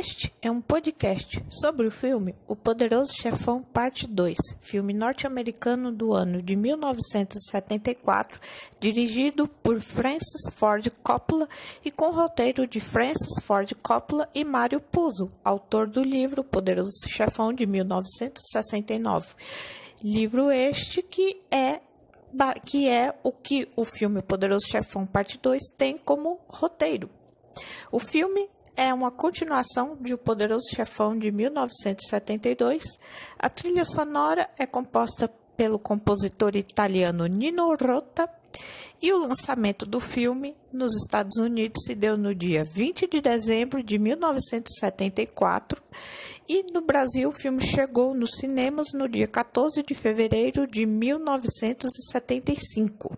Este é um podcast sobre o filme O Poderoso Chefão Parte 2, filme norte-americano do ano de 1974, dirigido por Francis Ford Coppola e com roteiro de Francis Ford Coppola e Mário Puzo, autor do livro O Poderoso Chefão de 1969. Livro este que é que é o que o filme O Poderoso Chefão Parte 2 tem como roteiro. O filme é uma continuação de O Poderoso Chefão de 1972. A trilha sonora é composta pelo compositor italiano Nino Rota e o lançamento do filme nos Estados Unidos se deu no dia 20 de dezembro de 1974 e no Brasil o filme chegou nos cinemas no dia 14 de fevereiro de 1975.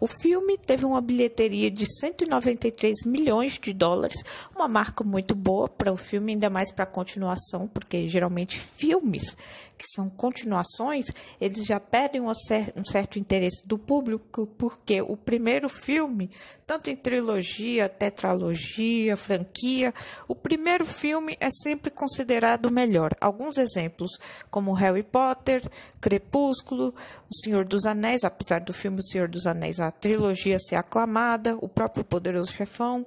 O filme teve uma bilheteria de 193 milhões de dólares, uma marca muito boa para o filme, ainda mais para a continuação, porque geralmente filmes que são continuações, eles já perdem um certo interesse do público, porque o primeiro filme, tanto tanto em trilogia, tetralogia, franquia, o primeiro filme é sempre considerado o melhor. Alguns exemplos, como Harry Potter, Crepúsculo, O Senhor dos Anéis, apesar do filme O Senhor dos Anéis, a trilogia ser aclamada, o próprio Poderoso Chefão,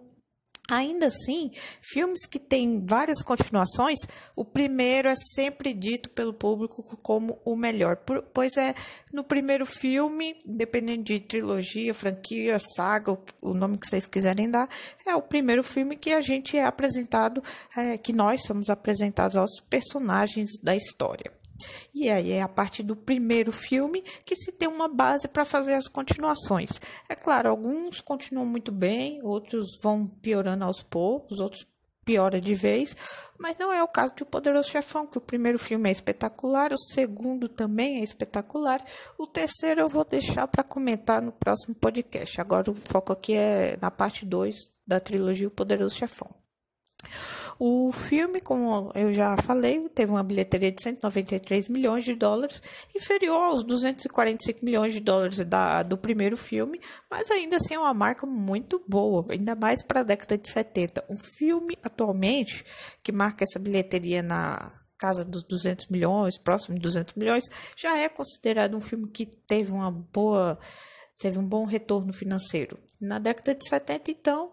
Ainda assim, filmes que têm várias continuações, o primeiro é sempre dito pelo público como o melhor, pois é no primeiro filme, dependendo de trilogia, franquia, saga, o nome que vocês quiserem dar, é o primeiro filme que a gente é apresentado, é, que nós somos apresentados aos personagens da história. E aí é a partir do primeiro filme que se tem uma base para fazer as continuações. É claro, alguns continuam muito bem, outros vão piorando aos poucos, outros piora de vez, mas não é o caso de O Poderoso Chefão, que o primeiro filme é espetacular, o segundo também é espetacular, o terceiro eu vou deixar para comentar no próximo podcast. Agora o foco aqui é na parte 2 da trilogia O Poderoso Chefão. O filme, como eu já falei, teve uma bilheteria de 193 milhões de dólares, inferior aos 245 milhões de dólares da, do primeiro filme, mas ainda assim é uma marca muito boa, ainda mais para a década de 70. Um filme atualmente que marca essa bilheteria na casa dos 200 milhões, próximo de 200 milhões, já é considerado um filme que teve uma boa teve um bom retorno financeiro. Na década de 70, então,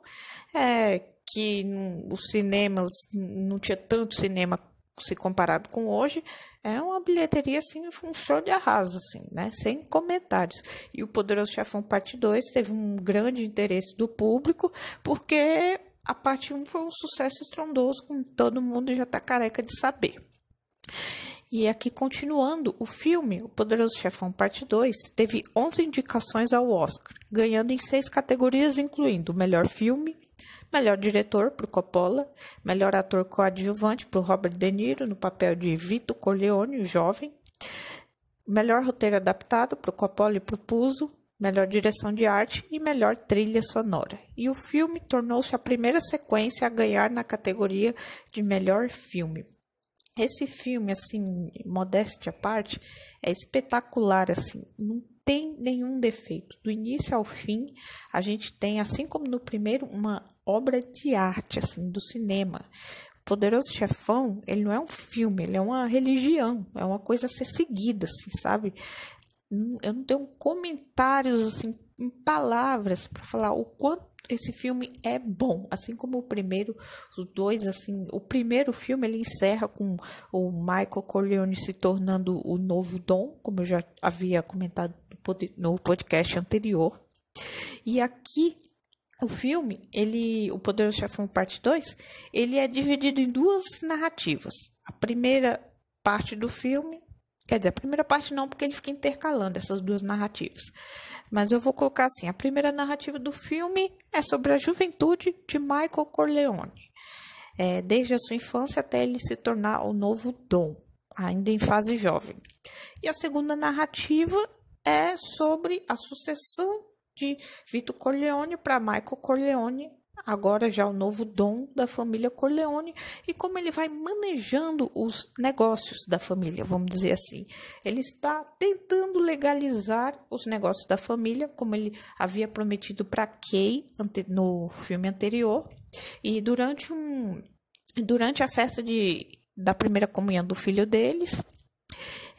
é, que os cinemas não tinha tanto cinema se comparado com hoje, é uma bilheteria assim, um show de arraso assim, né? Sem comentários. E o Poderoso Chefão Parte 2 teve um grande interesse do público, porque a parte 1 foi um sucesso estrondoso, como todo mundo já está careca de saber. E aqui continuando, o filme O Poderoso Chefão Parte 2 teve 11 indicações ao Oscar, ganhando em seis categorias, incluindo melhor filme, melhor diretor para Coppola, melhor ator coadjuvante para Robert De Niro no papel de Vito Corleone, o jovem, melhor roteiro adaptado para Coppola e para Puzo, melhor direção de arte e melhor trilha sonora. E o filme tornou-se a primeira sequência a ganhar na categoria de melhor filme. Esse filme, assim, modéstia à parte, é espetacular, assim, não tem nenhum defeito. Do início ao fim, a gente tem, assim como no primeiro, uma obra de arte, assim, do cinema. Poderoso Chefão, ele não é um filme, ele é uma religião, é uma coisa a ser seguida, assim, sabe? Eu não tenho comentários, assim, em palavras para falar o quanto esse filme é bom, assim como o primeiro, os dois, assim, o primeiro filme ele encerra com o Michael Corleone se tornando o novo Dom, como eu já havia comentado no podcast anterior. E aqui o filme, ele, o Poderoso Chefão Parte 2, ele é dividido em duas narrativas. A primeira parte do filme Quer dizer, a primeira parte não, porque ele fica intercalando essas duas narrativas. Mas eu vou colocar assim: a primeira narrativa do filme é sobre a juventude de Michael Corleone, é, desde a sua infância até ele se tornar o novo Dom, ainda em fase jovem. E a segunda narrativa é sobre a sucessão de Vito Corleone para Michael Corleone agora já o novo dom da família Corleone e como ele vai manejando os negócios da família, vamos dizer assim. Ele está tentando legalizar os negócios da família, como ele havia prometido para Kay no filme anterior. E durante um durante a festa de, da primeira comunhão do filho deles,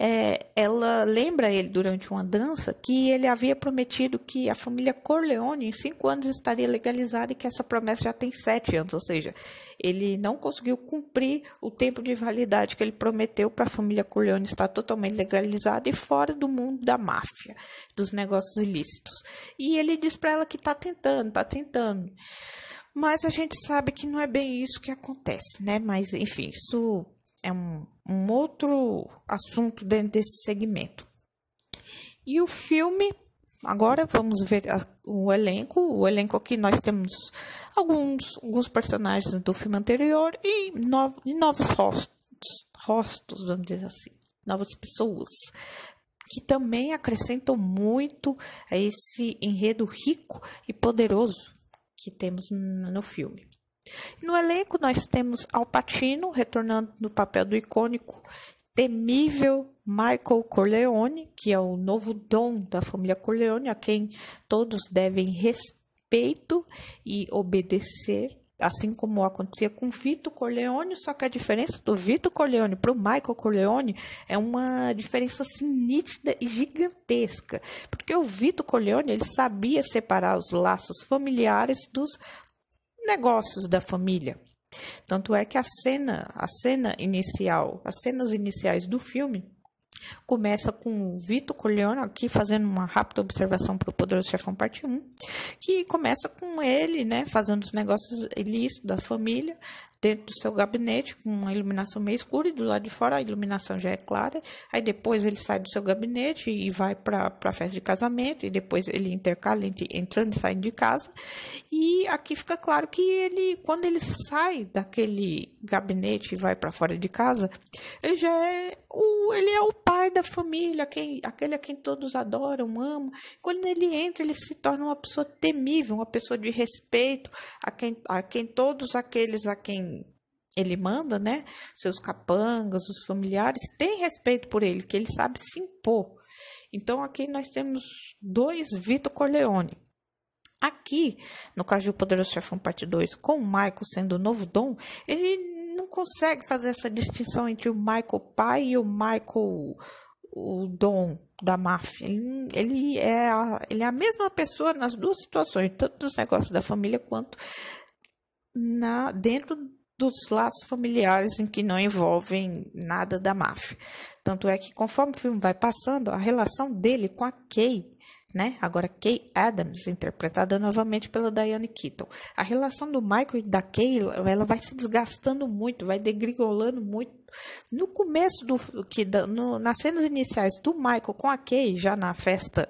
é, ela lembra ele durante uma dança que ele havia prometido que a família Corleone em cinco anos estaria legalizada e que essa promessa já tem sete anos, ou seja, ele não conseguiu cumprir o tempo de validade que ele prometeu para a família Corleone estar totalmente legalizada e fora do mundo da máfia, dos negócios ilícitos. E ele diz para ela que está tentando, está tentando. Mas a gente sabe que não é bem isso que acontece, né? Mas enfim, isso é um, um outro assunto dentro desse segmento. E o filme Agora vamos ver o elenco. O elenco aqui nós temos alguns, alguns personagens do filme anterior e, no, e novos rostos, rostos, vamos dizer assim, novas pessoas que também acrescentam muito a esse enredo rico e poderoso que temos no filme. No elenco, nós temos Al Pacino, retornando no papel do icônico, temível Michael Corleone, que é o novo dom da família Corleone, a quem todos devem respeito e obedecer, assim como acontecia com Vito Corleone, só que a diferença do Vito Corleone para o Michael Corleone é uma diferença assim, nítida e gigantesca, porque o Vito Corleone ele sabia separar os laços familiares dos negócios da família. Tanto é que a cena, a cena inicial, as cenas iniciais do filme começa com o Vitor Corleone aqui fazendo uma rápida observação para o Poderoso Chefão parte 1, que começa com ele, né, fazendo os negócios ilícitos da família, dentro do seu gabinete com uma iluminação meio escura e do lado de fora a iluminação já é clara. Aí depois ele sai do seu gabinete e vai para a festa de casamento e depois ele intercala entre entrando e saindo de casa. E aqui fica claro que ele, quando ele sai daquele gabinete e vai para fora de casa, ele já é o, ele é o pai da família, quem, aquele a quem todos adoram, amam. Quando ele entra, ele se torna uma pessoa temível, uma pessoa de respeito, a quem, a quem todos aqueles a quem ele manda, né? Seus capangas, os familiares, têm respeito por ele, que ele sabe se impor. Então, aqui nós temos dois Vitor Corleone. Aqui, no caso do Poderoso Chefão Parte 2, com o Michael sendo o novo Dom, ele não consegue fazer essa distinção entre o Michael pai e o Michael o Dom da máfia. Ele, ele, é a, ele é a mesma pessoa nas duas situações, tanto nos negócios da família quanto na dentro dos laços familiares em que não envolvem nada da máfia. Tanto é que conforme o filme vai passando, a relação dele com a Kay, né? Agora Kay Adams, interpretada novamente pela Diane Keaton. A relação do Michael e da Kay, ela vai se desgastando muito, vai degrigolando muito. No começo do que no, nas cenas iniciais do Michael com a Kay, já na festa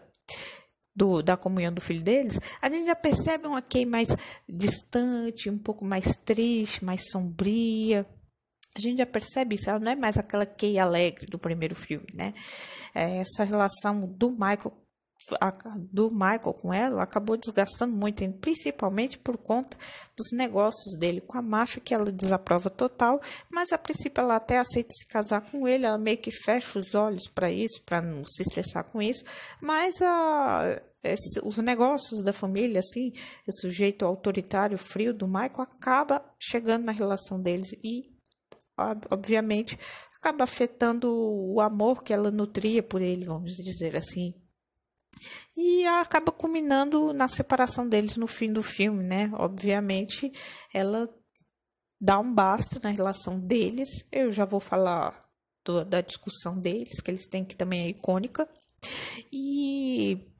do, da comunhão do filho deles, a gente já percebe um ok mais distante, um pouco mais triste, mais sombria. A gente já percebe isso, ela não é mais aquela Kay alegre do primeiro filme, né? É essa relação do Michael do Michael com ela acabou desgastando muito, principalmente por conta dos negócios dele com a máfia, que ela desaprova total, mas a princípio ela até aceita se casar com ele, ela meio que fecha os olhos para isso, para não se estressar com isso, mas a, esse, os negócios da família, assim, o sujeito autoritário, frio do Michael, acaba chegando na relação deles e, obviamente, acaba afetando o amor que ela nutria por ele, vamos dizer assim e acaba culminando na separação deles no fim do filme, né? Obviamente, ela dá um basta na relação deles. Eu já vou falar do, da discussão deles, que eles têm que também é icônica. E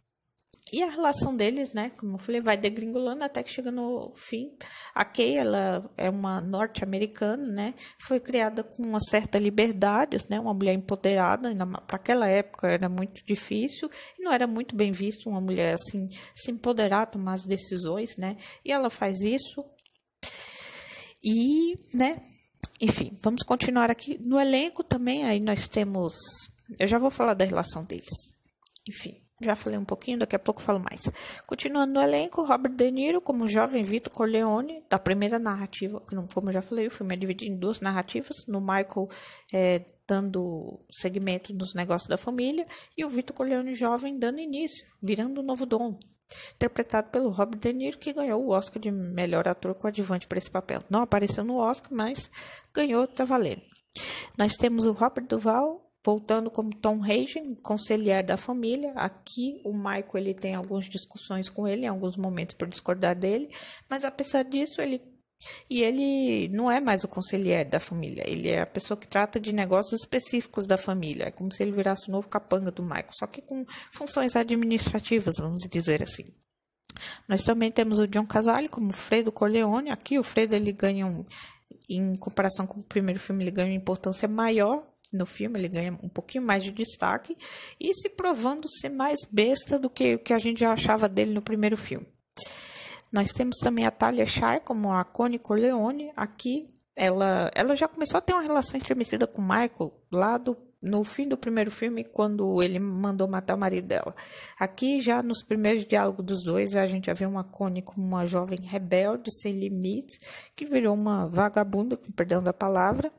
e a relação deles, né, como eu falei, vai degringolando até que chega no fim. A Kay, ela é uma norte-americana, né, foi criada com uma certa liberdade, né, uma mulher empoderada, para aquela época era muito difícil e não era muito bem visto uma mulher assim se empoderar, tomar as decisões, né, e ela faz isso e, né, enfim, vamos continuar aqui. No elenco também, aí nós temos. Eu já vou falar da relação deles. Enfim. Já falei um pouquinho, daqui a pouco falo mais. Continuando no elenco, Robert De Niro como jovem Vito Corleone, da primeira narrativa, como eu já falei, o filme é dividido em duas narrativas, no Michael é, dando segmento nos negócios da família e o Vito Corleone jovem dando início, virando o um novo dom, interpretado pelo Robert De Niro, que ganhou o Oscar de melhor ator coadjuvante para esse papel. Não apareceu no Oscar, mas ganhou, tá valendo. Nós temos o Robert Duval Voltando como Tom Hagen, conselheiro da família, aqui o Michael ele tem algumas discussões com ele, em alguns momentos por discordar dele, mas apesar disso ele e ele não é mais o conselheiro da família, ele é a pessoa que trata de negócios específicos da família, é como se ele virasse o novo capanga do Michael, só que com funções administrativas, vamos dizer assim. Nós também temos o John Casale como Fredo Corleone, aqui o Fredo ele ganha um, em comparação com o primeiro filme, ele ganha uma importância maior, no filme, ele ganha um pouquinho mais de destaque e se provando ser mais besta do que o que a gente já achava dele no primeiro filme. Nós temos também a Talia Shar como a Connie Corleone. Aqui ela, ela já começou a ter uma relação estremecida com o Michael lá do, no fim do primeiro filme, quando ele mandou matar o marido dela. Aqui, já nos primeiros diálogos dos dois, a gente já vê uma Connie como uma jovem rebelde, sem limites, que virou uma vagabunda, com perdão da palavra,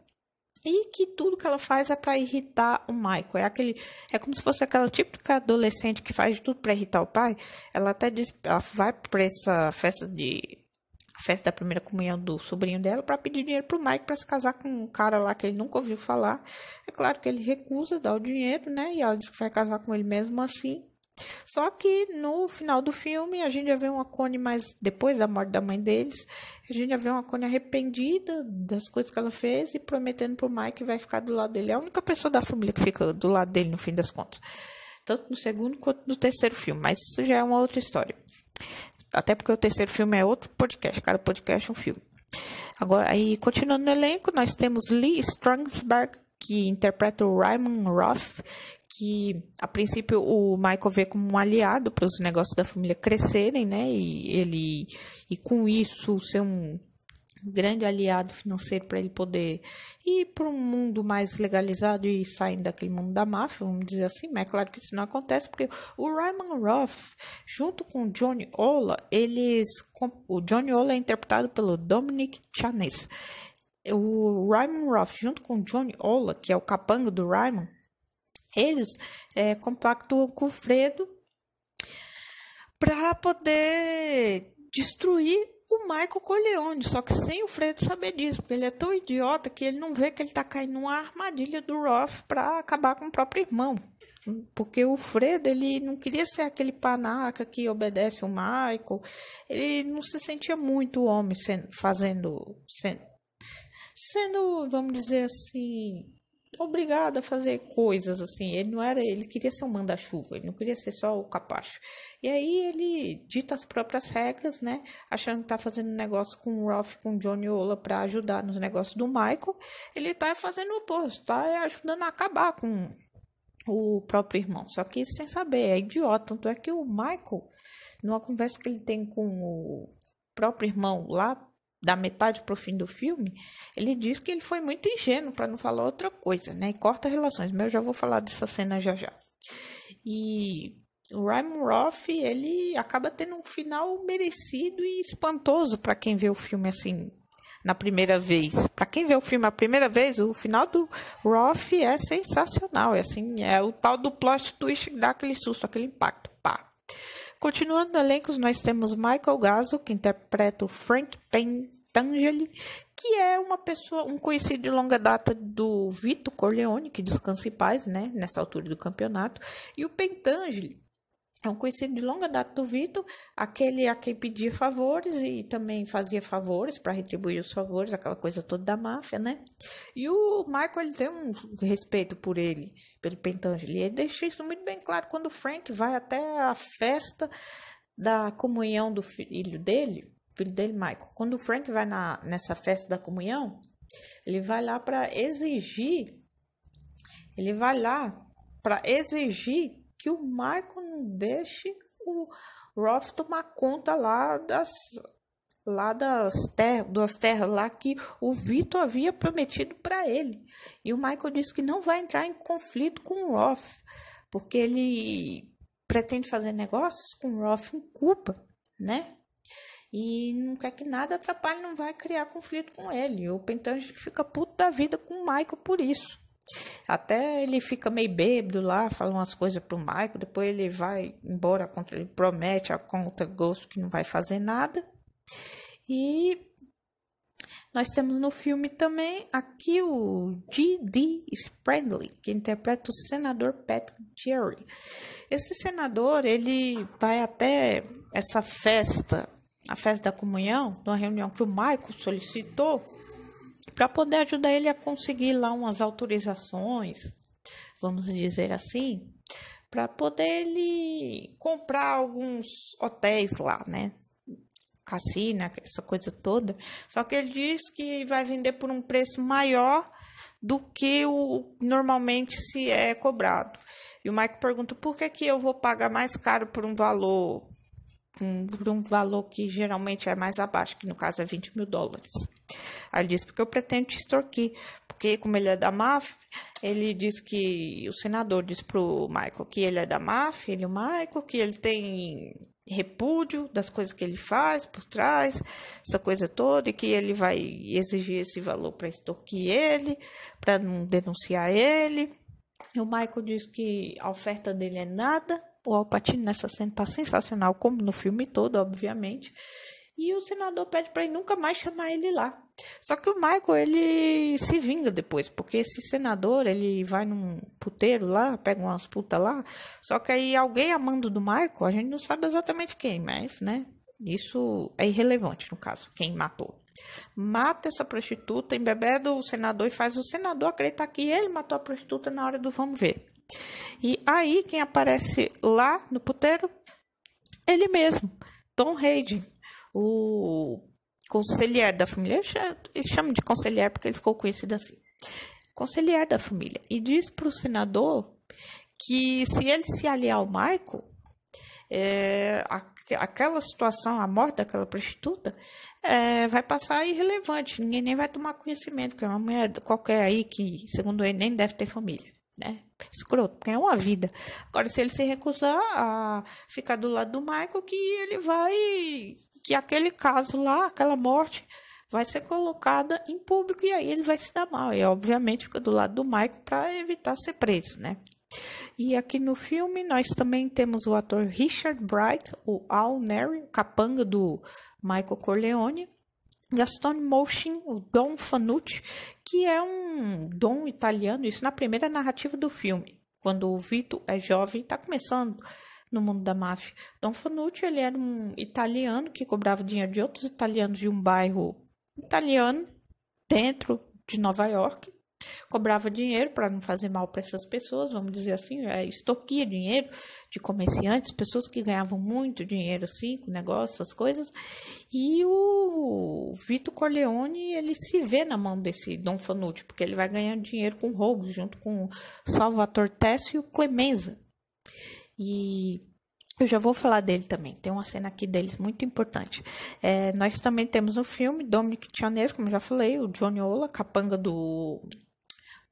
e que tudo que ela faz é para irritar o Michael. É aquele, é como se fosse aquela típica adolescente que faz de tudo para irritar o pai. Ela até diz, ela vai para essa festa de festa da primeira comunhão do sobrinho dela para pedir dinheiro pro Mike para se casar com um cara lá que ele nunca ouviu falar. É claro que ele recusa, dar o dinheiro, né? E ela diz que vai casar com ele mesmo assim. Só que no final do filme a gente já vê uma Cone mais depois da morte da mãe deles, a gente já vê uma Cone arrependida das coisas que ela fez e prometendo pro Mike que vai ficar do lado dele. É a única pessoa da família que fica do lado dele no fim das contas. Tanto no segundo quanto no terceiro filme, mas isso já é uma outra história. Até porque o terceiro filme é outro podcast, cada podcast é um filme. Agora, aí continuando no elenco, nós temos Lee Strasberg que interpreta o Raymond Roth, que a princípio o Michael vê como um aliado para os negócios da família crescerem, né? E ele e com isso ser um grande aliado financeiro para ele poder ir para um mundo mais legalizado e saindo daquele mundo da máfia, vamos dizer assim, mas é claro que isso não acontece porque o Raymond Roth, junto com o Johnny Ola, eles o Johnny Ola é interpretado pelo Dominic Chanes o Raymond Roth, junto com Johnny Ola, que é o capanga do Raymond, eles é, compactuam com o Fredo para poder destruir o Michael Corleone, só que sem o Fredo saber disso, porque ele é tão idiota que ele não vê que ele está caindo numa armadilha do Roth para acabar com o próprio irmão. Porque o Fredo, ele não queria ser aquele panaca que obedece o Michael, ele não se sentia muito homem sendo, fazendo, sendo, sendo, vamos dizer assim, obrigado a fazer coisas assim. Ele não era, ele queria ser um manda-chuva, ele não queria ser só o capacho. E aí ele dita as próprias regras, né? Achando que tá fazendo negócio com o Ralph, com o Johnny Ola para ajudar nos negócios do Michael. Ele tá fazendo o oposto, tá ajudando a acabar com o próprio irmão. Só que sem saber, é idiota. Tanto é que o Michael, numa conversa que ele tem com o próprio irmão lá da metade para o fim do filme, ele diz que ele foi muito ingênuo para não falar outra coisa, né? E corta relações, mas eu já vou falar dessa cena já já. E o Ryan Roth, ele acaba tendo um final merecido e espantoso para quem vê o filme assim na primeira vez. Para quem vê o filme a primeira vez, o final do Roth é sensacional, é assim, é o tal do plot twist que dá aquele susto, aquele impacto, pá. Continuando elencos, nós temos Michael Gaso, que interpreta o Frank Pentangeli, que é uma pessoa, um conhecido de longa data do Vito Corleone, que descansa em paz, né, nessa altura do campeonato, e o Pentangeli, é um conhecido de longa data do Vitor, aquele a quem pedia favores e também fazia favores para retribuir os favores, aquela coisa toda da máfia, né? E o Michael ele tem um respeito por ele, pelo Pentangeli. Ele deixa isso muito bem claro quando o Frank vai até a festa da comunhão do filho dele, filho dele, Michael. Quando o Frank vai na, nessa festa da comunhão, ele vai lá para exigir, ele vai lá para exigir que o Michael não deixe o Roth tomar conta lá das lá das terras, das terras lá que o Vitor havia prometido para ele. E o Michael disse que não vai entrar em conflito com o Roth, porque ele pretende fazer negócios com o Roth em Cuba, né? E não quer que nada atrapalhe, não vai criar conflito com ele. O Pentangelo fica puto da vida com o Michael por isso. Até ele fica meio bêbado lá, fala umas coisas pro Michael, depois ele vai embora, ele promete a conta gosto que não vai fazer nada. E nós temos no filme também aqui o G.D. Spradley, que interpreta o senador Patrick Jerry. Esse senador, ele vai até essa festa, a festa da comunhão, numa reunião que o Michael solicitou, para poder ajudar ele a conseguir lá umas autorizações, vamos dizer assim, para poder ele comprar alguns hotéis lá, né? Cassina, essa coisa toda. Só que ele diz que vai vender por um preço maior do que o normalmente se é cobrado. E o Mike pergunta: por que, que eu vou pagar mais caro por um valor, por um valor que geralmente é mais abaixo, que no caso é 20 mil dólares? Aí ele disse, porque eu pretendo te extorquir. Porque como ele é da máfia, ele diz que... O senador disse pro Michael que ele é da máfia, ele é o Michael, que ele tem repúdio das coisas que ele faz por trás, essa coisa toda, e que ele vai exigir esse valor para extorquir ele, para não denunciar ele. E o Michael diz que a oferta dele é nada. O Alpatino nessa cena tá sensacional, como no filme todo, obviamente. E o senador pede para ele nunca mais chamar ele lá. Só que o Michael, ele se vinga depois, porque esse senador, ele vai num puteiro lá, pega umas putas lá, só que aí alguém amando do Michael, a gente não sabe exatamente quem, mas, né, isso é irrelevante no caso, quem matou. Mata essa prostituta, embebeda o senador e faz o senador acreditar que ele matou a prostituta na hora do vamos ver. E aí quem aparece lá no puteiro? Ele mesmo, Tom Reid o conselheiro da família, ele chama de conselheiro porque ele ficou conhecido assim, conselheiro da família, e diz para o senador que se ele se aliar ao Michael, é, aquela situação, a morte daquela prostituta, é, vai passar irrelevante, ninguém nem vai tomar conhecimento, que é uma mulher qualquer aí que, segundo ele, nem deve ter família, né? Escroto, porque é uma vida. Agora, se ele se recusar a ficar do lado do Michael, que ele vai que aquele caso lá, aquela morte, vai ser colocada em público e aí ele vai se dar mal. E obviamente fica do lado do Michael para evitar ser preso, né? E aqui no filme nós também temos o ator Richard Bright, o Al Neri, o capanga do Michael Corleone, Gaston Motion, o Don Fanucci, que é um dom italiano, isso na primeira narrativa do filme, quando o Vito é jovem e está começando no mundo da máfia. Don Fanucci, ele era um italiano que cobrava dinheiro de outros italianos de um bairro italiano dentro de Nova York. Cobrava dinheiro para não fazer mal para essas pessoas, vamos dizer assim, é, estoquia dinheiro de comerciantes, pessoas que ganhavam muito dinheiro assim, com negócios, essas coisas. E o Vito Corleone, ele se vê na mão desse Don Fanucci, porque ele vai ganhar dinheiro com roubos, junto com Salvatore Tessio e o Clemenza. E eu já vou falar dele também. Tem uma cena aqui deles muito importante. É, nós também temos no filme Dominic Tiones, como já falei, o Johnny Ola, capanga do,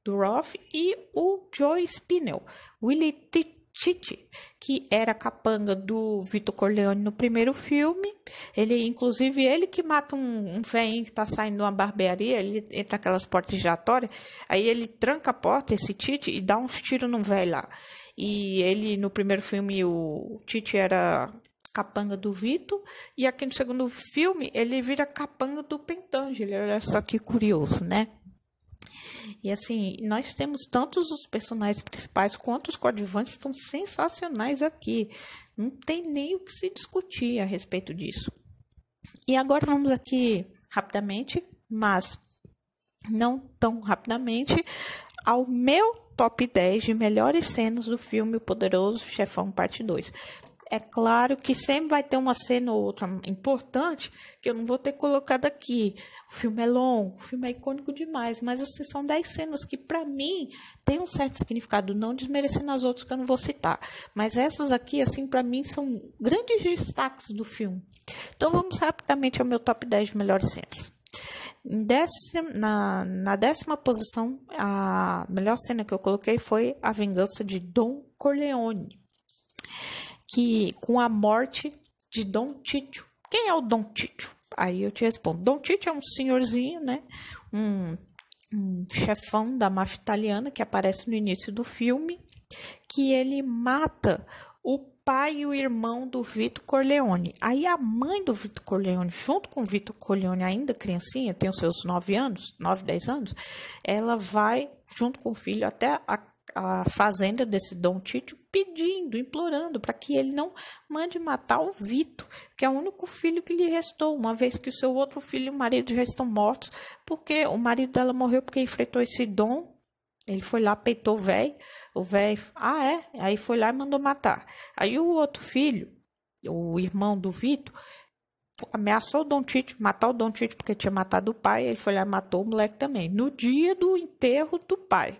do Roth, e o Joe Spinell, Willie Titi, que era capanga do Vitor Corleone no primeiro filme. Ele, inclusive, ele que mata um, um que tá saindo de uma barbearia, ele entra aquelas portas giratórias, aí ele tranca a porta, esse Tite, e dá uns tiros no velho lá. E ele, no primeiro filme, o Tite era capanga do Vito, e aqui no segundo filme ele vira capanga do Pentangelo. Olha só que curioso, né? E assim, nós temos tantos os personagens principais quanto os coadjuvantes estão sensacionais aqui. Não tem nem o que se discutir a respeito disso. E agora vamos aqui rapidamente, mas não tão rapidamente, ao meu top 10 de melhores cenas do filme O Poderoso Chefão Parte 2. É claro que sempre vai ter uma cena ou outra importante que eu não vou ter colocado aqui. O filme é longo, o filme é icônico demais, mas assim, são 10 cenas que, para mim, têm um certo significado, não desmerecendo as outras que eu não vou citar. Mas essas aqui, assim, para mim, são grandes destaques do filme. Então vamos rapidamente ao meu top 10 de melhores cenas na, na décima posição, a melhor cena que eu coloquei foi a vingança de Dom Corleone, que com a morte de Dom Tito. Quem é o Dom Tito? Aí eu te respondo. Dom Tito é um senhorzinho, né? Um, um chefão da máfia italiana que aparece no início do filme, que ele mata o pai e o irmão do Vito Corleone. Aí a mãe do Vito Corleone, junto com o Vito Corleone, ainda criancinha, tem os seus 9 anos, 9, 10 anos, ela vai junto com o filho até a, a fazenda desse Dom Tito pedindo, implorando para que ele não mande matar o Vito, que é o único filho que lhe restou, uma vez que o seu outro filho e o marido já estão mortos, porque o marido dela morreu porque enfrentou esse Dom, ele foi lá, peitou o velho, o velho, ah, é? Aí foi lá e mandou matar. Aí o outro filho, o irmão do Vitor, ameaçou o Don Tite, matar o Don Tite porque tinha matado o pai. Ele foi lá e matou o moleque também, no dia do enterro do pai.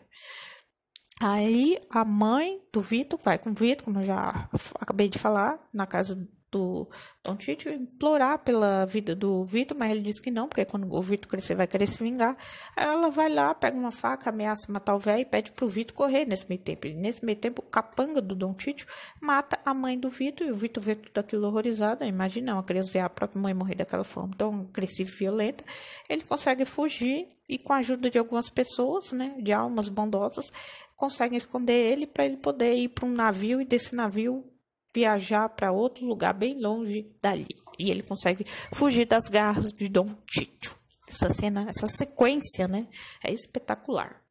Aí a mãe do Vitor vai com o Vitor, como eu já acabei de falar, na casa do Don Tite implorar pela vida do Vitor, mas ele diz que não, porque quando o Vitor crescer, vai querer se vingar. Aí ela vai lá, pega uma faca, ameaça matar o velho e pede pro Vitor correr nesse meio tempo. E nesse meio tempo, o capanga do Dom Tite mata a mãe do Vitor e o Vitor vê tudo aquilo horrorizado. Imagina, uma criança ver a própria mãe morrer daquela forma tão agressiva e violenta. Ele consegue fugir e com a ajuda de algumas pessoas, né, de almas bondosas, conseguem esconder ele para ele poder ir para um navio e desse navio viajar para outro lugar bem longe dali. E ele consegue fugir das garras de Dom Tito. Essa cena, essa sequência, né? É espetacular.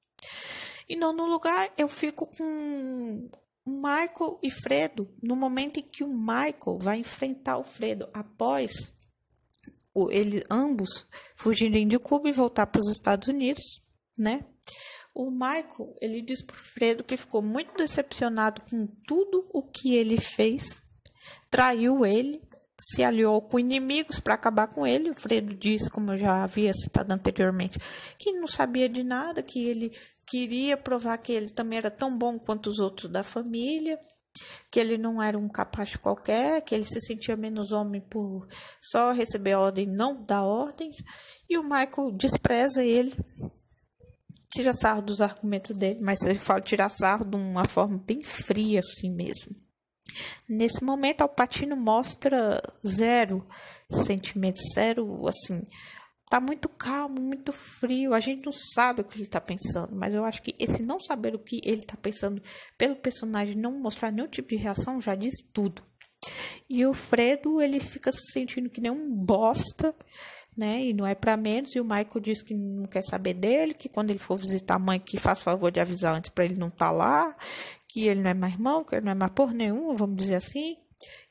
E nono lugar, eu fico com Michael e Fredo. No momento em que o Michael vai enfrentar o Fredo após eles ambos fugirem de Cuba e voltar para os Estados Unidos, né? O Michael, ele diz pro Fredo que ficou muito decepcionado com tudo o que ele fez, traiu ele, se aliou com inimigos para acabar com ele. O Fredo diz, como eu já havia citado anteriormente, que não sabia de nada, que ele queria provar que ele também era tão bom quanto os outros da família, que ele não era um capacho qualquer, que ele se sentia menos homem por só receber ordem, não dar ordens. E o Michael despreza ele tira sarro dos argumentos dele, mas ele fala tirar sarro de uma forma bem fria assim mesmo. Nesse momento, Alpatino mostra zero sentimento, zero assim. Tá muito calmo, muito frio. A gente não sabe o que ele tá pensando, mas eu acho que esse não saber o que ele tá pensando pelo personagem não mostrar nenhum tipo de reação já diz tudo. E o Fredo, ele fica se sentindo que nem um bosta né? E não é para menos. E o Michael diz que não quer saber dele, que quando ele for visitar a mãe, que faz favor de avisar antes para ele não estar tá lá, que ele não é mais irmão, que ele não é mais por nenhum, vamos dizer assim.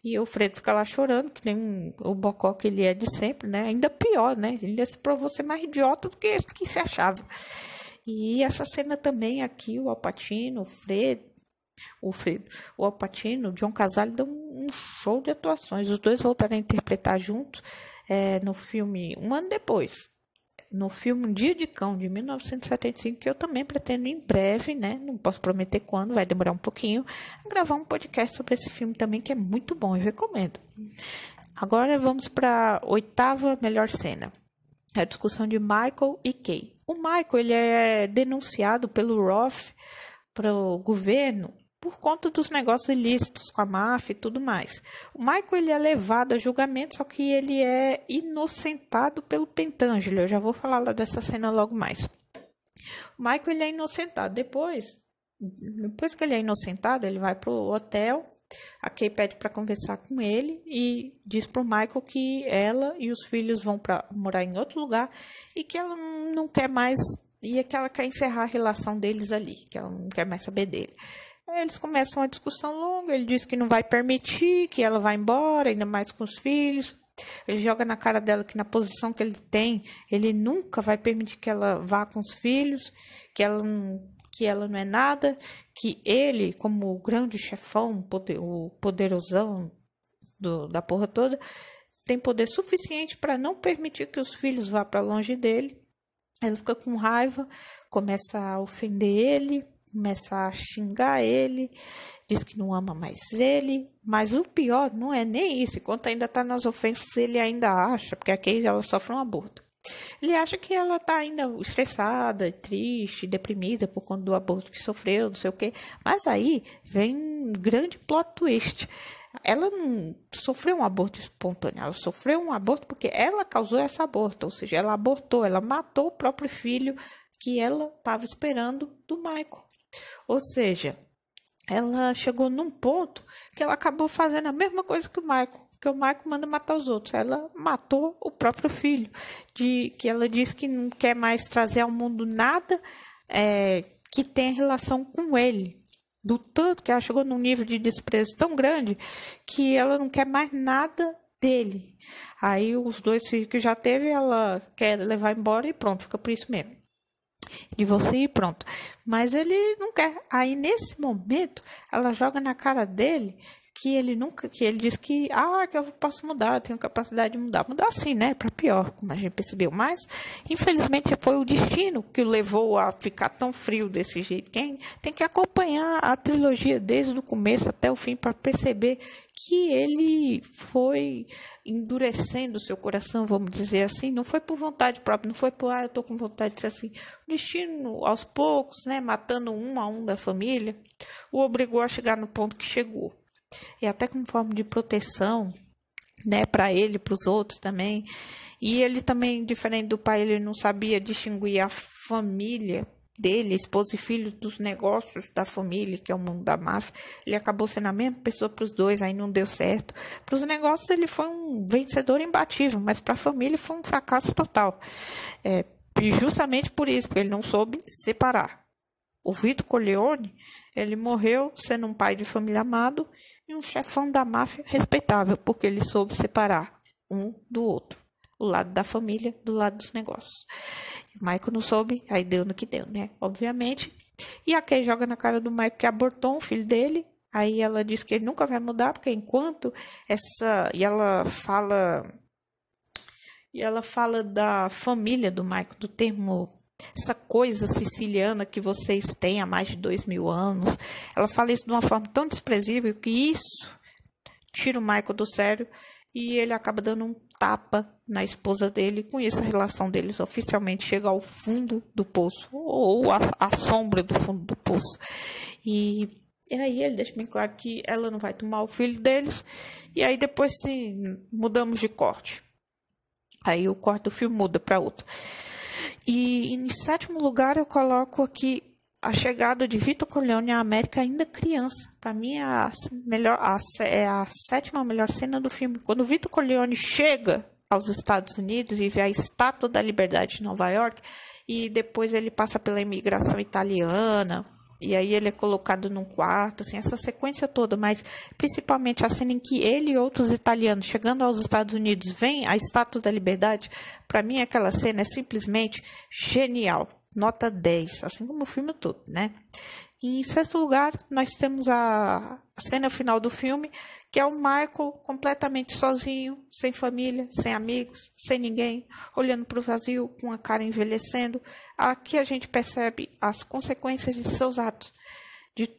E o Fredo fica lá chorando, que nem o bocó que ele é de sempre, né? Ainda pior, né? Ele se provou ser mais idiota do que, que se achava. E essa cena também aqui, o Alpatino, o Fredo, o Fredo, o Alpatino, o John Casale dão um show de atuações. Os dois voltaram a interpretar juntos é, no filme um ano depois, no filme um Dia de Cão, de 1975, que eu também pretendo em breve, né? Não posso prometer quando, vai demorar um pouquinho, gravar um podcast sobre esse filme também, que é muito bom, eu recomendo. Agora vamos para a oitava melhor cena. É a discussão de Michael e Kay. O Michael ele é denunciado pelo Roth para o governo por conta dos negócios ilícitos com a máfia e tudo mais. O Michael ele é levado a julgamento, só que ele é inocentado pelo Pentângelo. Eu já vou falar lá dessa cena logo mais. O Michael ele é inocentado. Depois, depois que ele é inocentado, ele vai pro hotel. A Kay pede para conversar com ele e diz pro Michael que ela e os filhos vão para morar em outro lugar e que ela não quer mais e é que ela quer encerrar a relação deles ali, que ela não quer mais saber dele eles começam uma discussão longa, ele diz que não vai permitir, que ela vá embora, ainda mais com os filhos. Ele joga na cara dela que na posição que ele tem, ele nunca vai permitir que ela vá com os filhos, que ela não, que ela não é nada, que ele, como o grande chefão, poder, o poderosão do, da porra toda, tem poder suficiente para não permitir que os filhos vá para longe dele. Ela fica com raiva, começa a ofender ele, começa a xingar ele, diz que não ama mais ele, mas o pior não é nem isso, enquanto ainda está nas ofensas, ele ainda acha, porque aqui ela sofre um aborto. Ele acha que ela está ainda estressada, triste, deprimida por conta do aborto que sofreu, não sei o quê. Mas aí vem um grande plot twist. Ela não sofreu um aborto espontâneo, ela sofreu um aborto porque ela causou esse aborto, ou seja, ela abortou, ela matou o próprio filho que ela estava esperando do Michael. Ou seja, ela chegou num ponto que ela acabou fazendo a mesma coisa que o Michael que o Michael manda matar os outros. Ela matou o próprio filho, de que ela diz que não quer mais trazer ao mundo nada é, que tenha relação com ele. Do tanto que ela chegou num nível de desprezo tão grande que ela não quer mais nada dele. Aí os dois filhos que já teve, ela quer levar embora e pronto, fica por isso mesmo de você e pronto. Mas ele não quer. Aí nesse momento, ela joga na cara dele que ele nunca, que ele disse que, ah, que eu posso mudar, eu tenho capacidade de mudar. Mudar sim, né? Para pior, como a gente percebeu. Mas, infelizmente, foi o destino que o levou a ficar tão frio desse jeito. Quem tem que acompanhar a trilogia desde o começo até o fim para perceber que ele foi endurecendo seu coração, vamos dizer assim. Não foi por vontade própria, não foi por, ah, eu tô com vontade de ser assim. O destino, aos poucos, né? Matando um a um da família, o obrigou a chegar no ponto que chegou e até como forma de proteção, né, para ele, para os outros também. E ele também, diferente do pai, ele não sabia distinguir a família dele, esposa e filho, dos negócios da família, que é o mundo da máfia. Ele acabou sendo a mesma pessoa para os dois, aí não deu certo. Para os negócios, ele foi um vencedor imbatível, mas para a família foi um fracasso total. É, e justamente por isso, porque ele não soube separar. O Vito Corleone, ele morreu sendo um pai de família amado e um chefão da máfia respeitável, porque ele soube separar um do outro. O lado da família do lado dos negócios. O Michael não soube, aí deu no que deu, né? Obviamente. E a Kay joga na cara do Michael que abortou um filho dele. Aí ela diz que ele nunca vai mudar, porque enquanto essa. E ela fala. E ela fala da família do Michael, do termo essa coisa siciliana que vocês têm há mais de dois mil anos. Ela fala isso de uma forma tão desprezível que isso tira o Michael do sério e ele acaba dando um tapa na esposa dele. Com isso, a relação deles oficialmente chega ao fundo do poço ou à sombra do fundo do poço. E, e aí ele deixa bem claro que ela não vai tomar o filho deles. E aí depois sim, mudamos de corte. Aí o corte do filme muda para outro. E em sétimo lugar, eu coloco aqui a chegada de Vitor Corleone à América ainda criança. Para mim é a, melhor, a, é a sétima melhor cena do filme. Quando Vitor Corleone chega aos Estados Unidos e vê a Estátua da Liberdade de Nova York, e depois ele passa pela imigração italiana, e aí ele é colocado num quarto, assim, essa sequência toda, mas principalmente a cena em que ele e outros italianos, chegando aos Estados Unidos, vêm a Estátua da Liberdade, para mim aquela cena é simplesmente genial. Nota 10, assim como o filme todo, né? em sexto lugar, nós temos a cena final do filme, que é o Michael completamente sozinho, sem família, sem amigos, sem ninguém, olhando para o vazio, com a cara envelhecendo. Aqui a gente percebe as consequências de seus atos, de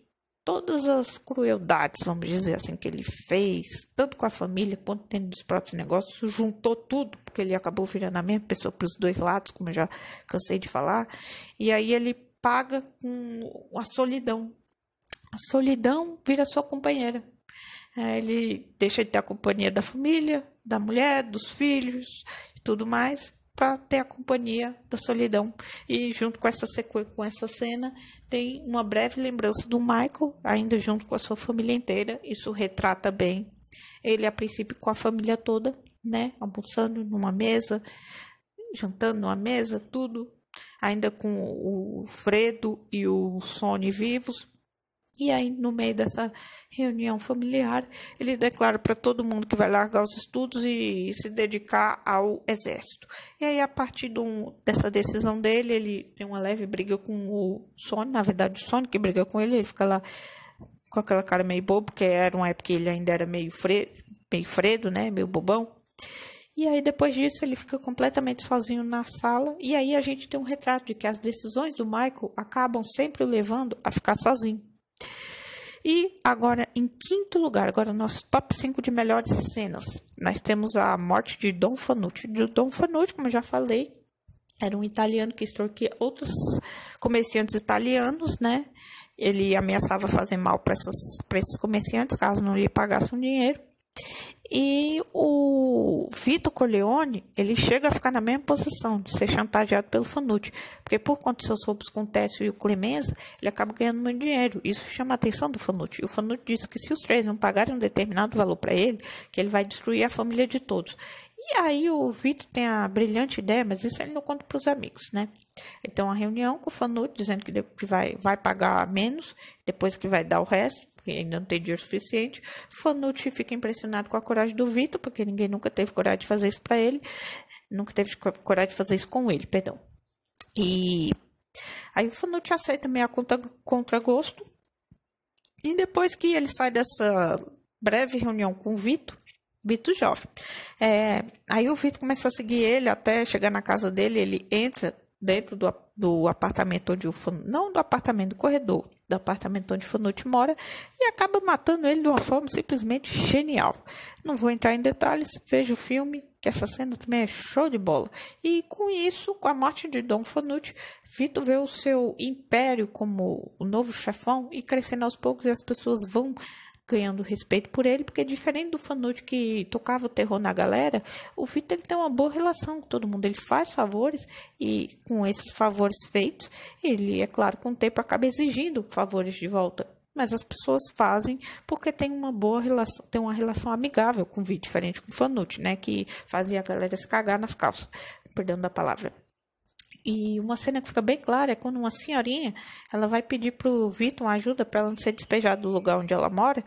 todas as crueldades, vamos dizer assim, que ele fez, tanto com a família quanto dentro dos próprios negócios, juntou tudo, porque ele acabou virando a mesma pessoa para os dois lados, como eu já cansei de falar. E aí ele paga com a solidão. A solidão vira sua companheira. É, ele deixa de ter a companhia da família, da mulher, dos filhos e tudo mais para ter a companhia da solidão. E junto com essa sequência, com essa cena, tem uma breve lembrança do Michael, ainda junto com a sua família inteira. Isso retrata bem ele a princípio com a família toda, né, almoçando numa mesa, jantando numa mesa, tudo ainda com o Fredo e o Sony vivos. E aí, no meio dessa reunião familiar, ele declara para todo mundo que vai largar os estudos e se dedicar ao exército. E aí, a partir de um, dessa decisão dele, ele tem uma leve briga com o Sony. Na verdade, o Sony que briga com ele, ele fica lá com aquela cara meio bobo, porque era uma época que ele ainda era meio, fre meio fredo, né? Meio bobão. E aí, depois disso, ele fica completamente sozinho na sala. E aí, a gente tem um retrato de que as decisões do Michael acabam sempre o levando a ficar sozinho. E agora, em quinto lugar, agora nosso top 5 de melhores cenas. Nós temos a morte de Don Fanucci. De Don Fanucci, como eu já falei, era um italiano que extorquia outros comerciantes italianos, né? Ele ameaçava fazer mal para esses comerciantes caso não lhe pagassem um dinheiro. E o Vitor Corleone, ele chega a ficar na mesma posição, de ser chantageado pelo Fanucci. Porque por conta de seus roubos com o Tessio e o Clemenza, ele acaba ganhando muito dinheiro. Isso chama a atenção do Fanucci. E o Fanucci diz que se os três não pagarem um determinado valor para ele, que ele vai destruir a família de todos. E aí o Vitor tem a brilhante ideia, mas isso ele não conta para os amigos, né? Então a reunião com o Fanucci, dizendo que vai, vai pagar menos, depois que vai dar o resto porque ainda não tem dinheiro suficiente. Fanucci fica impressionado com a coragem do Vitor, porque ninguém nunca teve coragem de fazer isso para ele. Nunca teve coragem de fazer isso com ele, perdão. E aí o Fanucci aceita meio a conta, contra gosto. E depois que ele sai dessa breve reunião com o Vitor, Vitor jovem. É, aí o Vitor começa a seguir ele até chegar na casa dele. Ele entra dentro do, do apartamento onde o não do apartamento do corredor do apartamento onde Fonute mora e acaba matando ele de uma forma simplesmente genial. Não vou entrar em detalhes, veja o filme, que essa cena também é show de bola. E com isso, com a morte de Dom Fonute, Vito vê o seu império como o novo chefão e crescendo aos poucos e as pessoas vão ganhando respeito por ele, porque diferente do Fanucci que tocava o terror na galera, o Vitor ele tem uma boa relação com todo mundo, ele faz favores e com esses favores feitos, ele, é claro, com o tempo acaba exigindo favores de volta. Mas as pessoas fazem porque tem uma boa relação, tem uma relação amigável com o Vitor, diferente com o Fanucci, né, que fazia a galera se cagar nas calças, perdendo da palavra. E uma cena que fica bem clara é quando uma senhorinha, ela vai pedir pro Vitor uma ajuda para ela não ser despejada do lugar onde ela mora,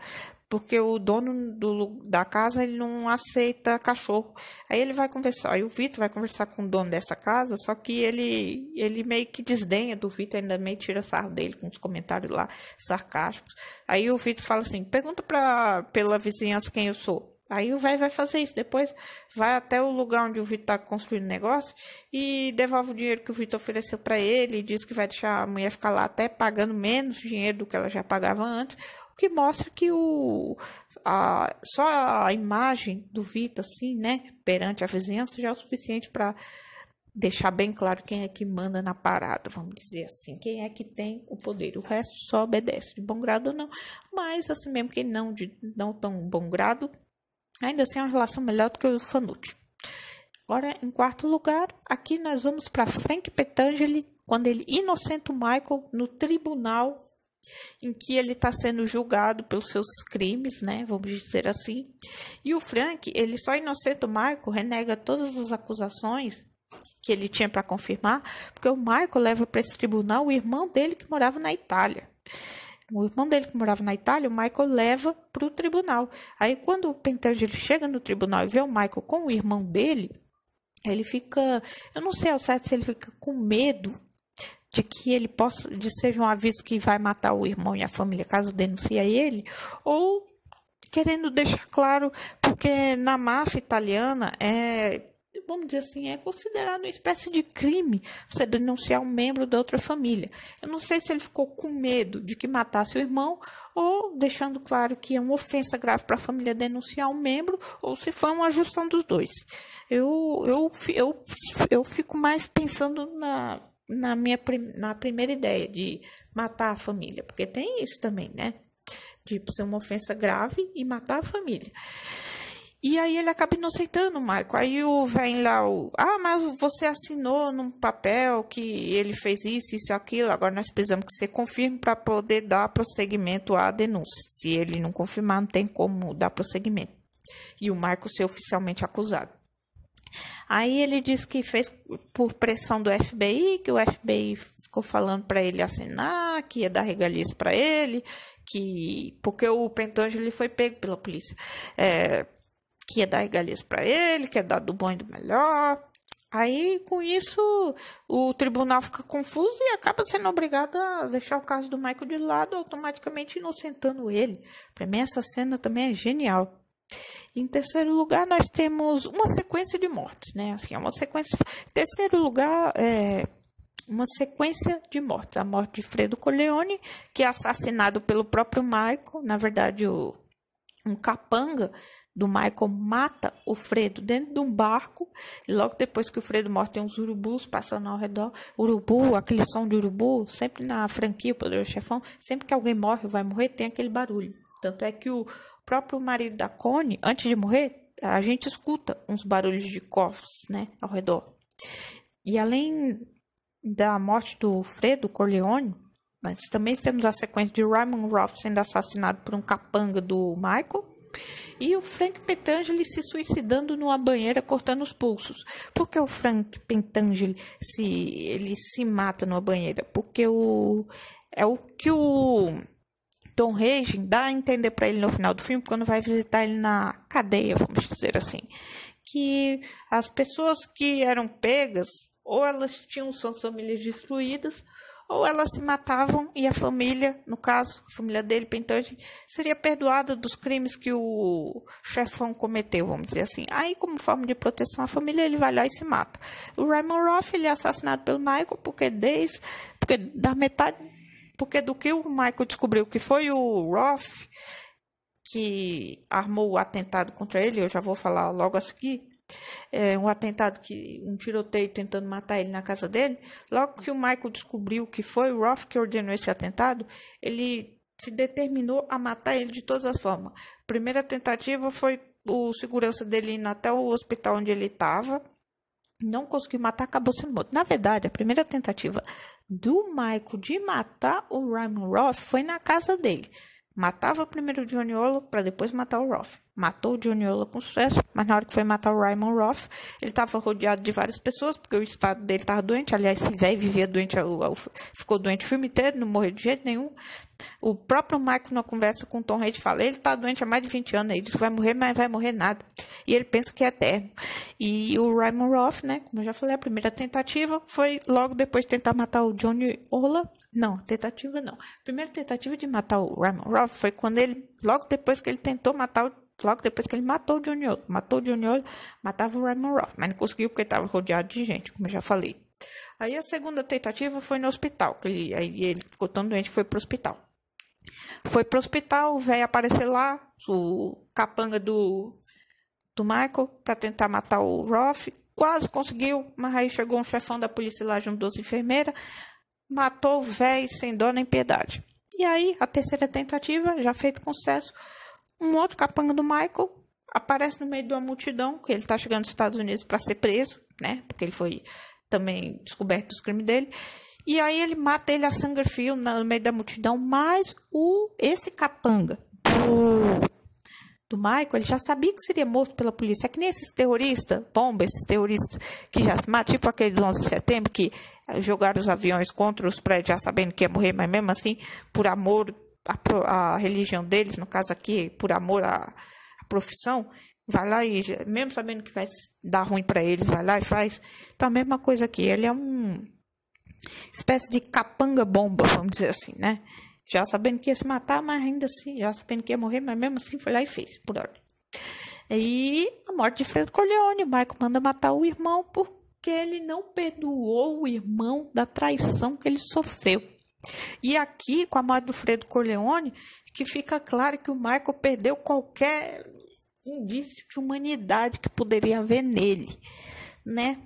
porque o dono do, da casa ele não aceita cachorro. Aí ele vai conversar, aí o Vitor vai conversar com o dono dessa casa, só que ele ele meio que desdenha do Vitor, ainda meio tira sarro dele com os comentários lá sarcásticos. Aí o Vitor fala assim: "Pergunta para pela vizinhança quem eu sou". Aí o velho vai fazer isso. Depois vai até o lugar onde o Vitor tá construindo negócio e devolve o dinheiro que o Vitor ofereceu para ele. E diz que vai deixar a mulher ficar lá até pagando menos dinheiro do que ela já pagava antes. O que mostra que o, a, só a imagem do Vitor, assim, né, perante a vizinhança já é o suficiente para deixar bem claro quem é que manda na parada, vamos dizer assim, quem é que tem o poder. O resto só obedece de bom grado ou não, mas assim mesmo que não de não tão bom grado, Ainda assim, é uma relação melhor do que o Fanucci. Agora, em quarto lugar, aqui nós vamos para Frank Petangeli, quando ele inocenta o Michael no tribunal em que ele está sendo julgado pelos seus crimes, né? Vamos dizer assim. E o Frank, ele só inocenta o Michael, renega todas as acusações que ele tinha para confirmar, porque o Michael leva para esse tribunal o irmão dele que morava na Itália o irmão dele que morava na Itália, o Michael leva para o tribunal. Aí, quando o Pentangelo chega no tribunal e vê o Michael com o irmão dele, ele fica, eu não sei ao certo se ele fica com medo de que ele possa, de seja um aviso que vai matar o irmão e a família caso denuncie ele, ou querendo deixar claro, porque na máfia italiana é vamos dizer assim, é considerado uma espécie de crime você denunciar um membro da outra família. Eu não sei se ele ficou com medo de que matasse o irmão, ou deixando claro que é uma ofensa grave para a família denunciar um membro, ou se foi uma junção dos dois. Eu, eu, eu, eu fico mais pensando na, na minha na primeira ideia de matar a família, porque tem isso também, né? De tipo, ser uma ofensa grave e matar a família. E aí ele acaba inocentando o Marco Aí o vem lá, o, ah, mas você assinou num papel que ele fez isso, isso, aquilo. Agora nós precisamos que você confirme para poder dar prosseguimento à denúncia. Se ele não confirmar, não tem como dar prosseguimento. E o Marco ser oficialmente acusado. Aí ele diz que fez por pressão do FBI, que o FBI ficou falando para ele assinar, que ia dar regalias para ele, que porque o Pentangelo ele foi pego pela polícia. É, ia dar regalias para ele, ia dar do bom e do melhor. Aí, com isso, o tribunal fica confuso e acaba sendo obrigado a deixar o caso do Michael de lado, automaticamente inocentando ele. Para mim, essa cena também é genial. Em terceiro lugar, nós temos uma sequência de mortes, né? Assim, é uma sequência. Terceiro lugar, é uma sequência de mortes. A morte de Fredo Coleone que é assassinado pelo próprio Michael, na verdade, o, um capanga do Michael mata o Fredo dentro de um barco. E logo depois que o Fredo morre, tem uns urubus passando ao redor. Urubu, aquele som de urubu, sempre na franquia O Poderoso Chefão, sempre que alguém morre ou vai morrer, tem aquele barulho. Tanto é que o próprio marido da Connie, antes de morrer, a gente escuta uns barulhos de cofres, né, ao redor. E além da morte do Fredo Corleone, nós também temos a sequência de Raymond Roth sendo assassinado por um capanga do Michael e o Frank Petangeli se suicidando numa banheira cortando os pulsos. Por que o Frank Petangeli se ele se mata numa banheira? Porque o é o que o Tom Hagen dá a entender para ele no final do filme quando vai visitar ele na cadeia, vamos dizer assim, que as pessoas que eram pegas ou elas tinham suas famílias destruídas ou elas se matavam e a família, no caso, a família dele, Pentante, seria perdoada dos crimes que o chefão cometeu, vamos dizer assim. Aí, como forma de proteção à família, ele vai lá e se mata. O Raymond Roth, ele é assassinado pelo Michael porque desde, porque da metade, porque do que o Michael descobriu que foi o Roth que armou o atentado contra ele, eu já vou falar logo a seguir, é, um atentado que um tiroteio tentando matar ele na casa dele. Logo que o Michael descobriu que foi o Roth que ordenou esse atentado, ele se determinou a matar ele de todas as formas. Primeira tentativa foi o segurança dele indo até o hospital onde ele estava. Não conseguiu matar, acabou sendo morto. Na verdade, a primeira tentativa do Michael de matar o Raymond Roth foi na casa dele. Matava primeiro o Johnny Olo para depois matar o Roth matou o Johnny com sucesso, mas na hora que foi matar o Raymond Roth, ele estava rodeado de várias pessoas, porque o estado dele estava doente. Aliás, esse velho vivia doente, ficou doente o filme inteiro, não morreu de jeito nenhum. O próprio Michael, na conversa com o Tom Hanks, fala: ele está doente há mais de 20 anos, ele diz que vai morrer, mas vai morrer nada. E ele pensa que é eterno. E o Raymond Roth, né, como eu já falei, a primeira tentativa foi logo depois tentar matar o Johnny Ola. Não, tentativa não. A primeira tentativa de matar o Raymond Roth foi quando ele, logo depois que ele tentou matar o Logo depois que ele matou o Junior Matou o Junior matava o Raymond Roth. Mas não conseguiu porque estava rodeado de gente, como eu já falei. Aí a segunda tentativa foi no hospital. Que ele, aí ele ficou tão doente que foi pro hospital. Foi pro hospital, o velho apareceu lá, o capanga do, do Michael, para tentar matar o Roth. Quase conseguiu, mas aí chegou um chefão da polícia lá junto das enfermeiras. Matou o velho sem dó nem piedade. E aí, a terceira tentativa, já feito com sucesso, um outro capanga do Michael aparece no meio de uma multidão, que ele está chegando nos Estados Unidos para ser preso, né? Porque ele foi também descoberto os crimes dele. E aí ele mata ele a Sangerfield no meio da multidão, mas o esse capanga do, do Michael, ele já sabia que seria morto pela polícia. É que nem esses terroristas, bomba, esses terroristas que já se matam tipo aquele do 11 de setembro, que jogaram os aviões contra os prédios já sabendo que ia morrer, mas mesmo assim, por amor a, a, religião deles, no caso aqui, por amor à, à profissão, vai lá e, mesmo sabendo que vai dar ruim para eles, vai lá e faz. Então, a mesma coisa aqui. Ele é um espécie de capanga bomba, vamos dizer assim, né? Já sabendo que ia se matar, mas ainda assim, já sabendo que ia morrer, mas mesmo assim foi lá e fez, por ordem. E a morte de Fred Corleone, o Michael manda matar o irmão porque ele não perdoou o irmão da traição que ele sofreu. E aqui, com a morte do Fredo Corleone, que fica claro que o Michael perdeu qualquer indício de humanidade que poderia haver nele, né?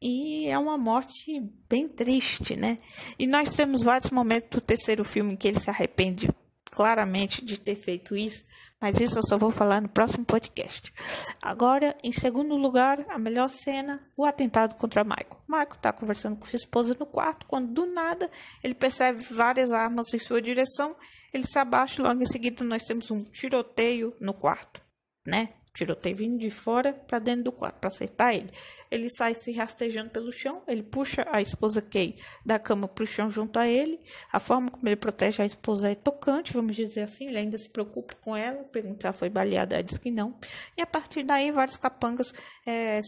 E é uma morte bem triste, né? E nós temos vários momentos do terceiro filme em que ele se arrepende claramente de ter feito isso. Mas isso eu só vou falar no próximo podcast. Agora, em segundo lugar, a melhor cena, o atentado contra Michael. Michael está conversando com sua esposa no quarto, quando do nada ele percebe várias armas em sua direção. Ele se abaixa e logo em seguida nós temos um tiroteio no quarto, né? Tiroteio vindo de fora para dentro do quarto para acertar ele. Ele sai se rastejando pelo chão, ele puxa a esposa Kay da cama para o chão junto a ele. A forma como ele protege a esposa é tocante, vamos dizer assim. Ele ainda se preocupa com ela, pergunta se ela foi baleada, ela diz que não. E a partir daí, vários capangas, é,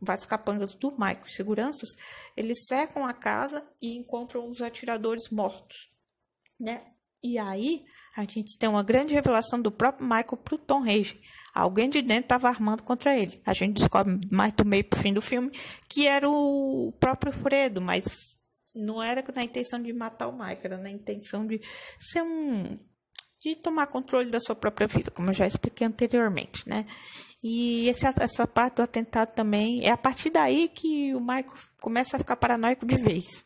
vários capangas do Michael, seguranças, eles cercam a casa e encontram os atiradores mortos. Né? E aí, a gente tem uma grande revelação do próprio Michael para o Tom Rage. Alguém de dentro estava armando contra ele. A gente descobre mais do meio o fim do filme que era o próprio Fredo, mas não era na intenção de matar o Mike, era na intenção de ser um de tomar controle da sua própria vida, como eu já expliquei anteriormente, né? E esse, essa parte do atentado também é a partir daí que o Michael começa a ficar paranoico de vez.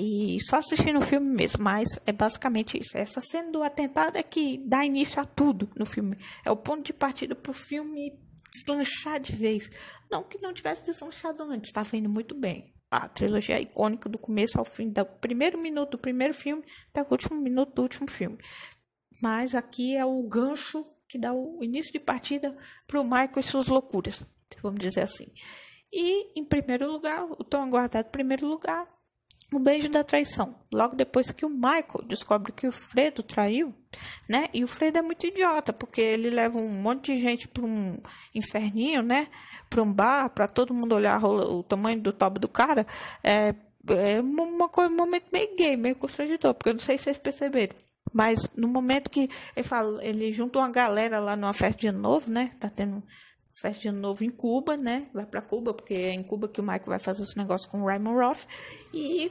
E só assistindo o filme mesmo, mas é basicamente isso. É essa cena do atentado é que dá início a tudo no filme. É o ponto de partida pro filme deslanchar de vez. Não que não tivesse deslanchado antes, Está vendo muito bem. A trilogia é icônica do começo ao fim, do primeiro minuto do primeiro filme até o último minuto do último filme. Mas aqui é o gancho que dá o início de partida para o Michael e suas loucuras, vamos dizer assim. E, em primeiro lugar, o tão aguardado primeiro lugar o beijo da traição. Logo depois que o Michael descobre que o Fredo traiu, né? E o Fredo é muito idiota, porque ele leva um monte de gente para um inferninho, né? Para um bar, para todo mundo olhar o tamanho do tobo do cara. É, é uma coisa, um momento meio gay, meio constrangedor, porque eu não sei se vocês perceberam. Mas no momento que ele fala, ele junta uma galera lá numa festa de novo, né? Tá tendo festa de ano novo em Cuba, né? Vai para Cuba, porque é em Cuba que o Michael vai fazer os negócios com o Raymond Roth. E